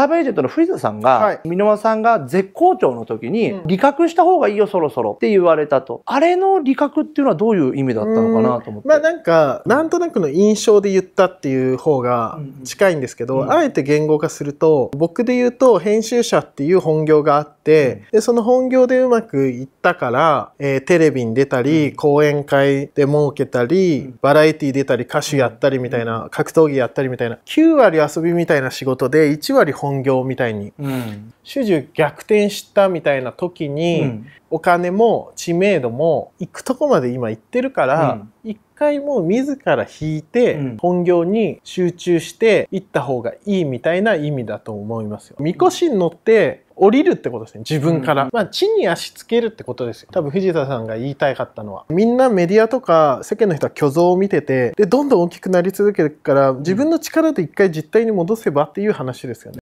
サーエージェントの藤田さんが、はい、箕輪さんが絶好調の時に、うん、理覚した方がいいよそろそろって言われたと。あれの理覚っていうのはどういう意味だったのかなと思って。まあなんか、なんとなくの印象で言ったっていう方が近いんですけど、うん、あえて言語化すると、僕で言うと編集者っていう本業があって、で、その本業でうまくいったから、えー、テレビに出たり、講演会で儲けたり、バラエティ出たり、歌手やったりみたいな、格闘技やったりみたいな、9割遊びみたいな仕事で1割本本業みたいに、うん、主従逆転したみたいな時に、うん、お金も知名度も行くとこまで今行ってるから、うん、一回もう自ら引いて、本業に集中して行った方がいいみたいな意味だと思いますよ。神輿に乗って降りるってことですね自分から、うん、まあ地に足つけるってことですよ多分藤田さんが言いたかったのはみんなメディアとか世間の人は虚像を見ててでどんどん大きくなり続けるから自分の力で一回実態に戻せばっていう話ですよね